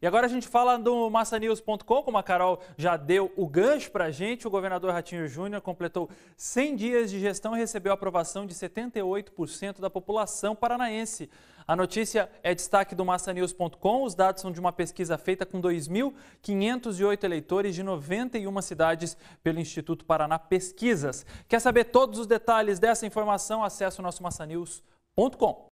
E agora a gente fala do massanews.com, como a Carol já deu o gancho para a gente. O governador Ratinho Júnior completou 100 dias de gestão e recebeu a aprovação de 78% da população paranaense. A notícia é destaque do massanews.com. Os dados são de uma pesquisa feita com 2.508 eleitores de 91 cidades pelo Instituto Paraná Pesquisas. Quer saber todos os detalhes dessa informação? Acesse o nosso massanews.com.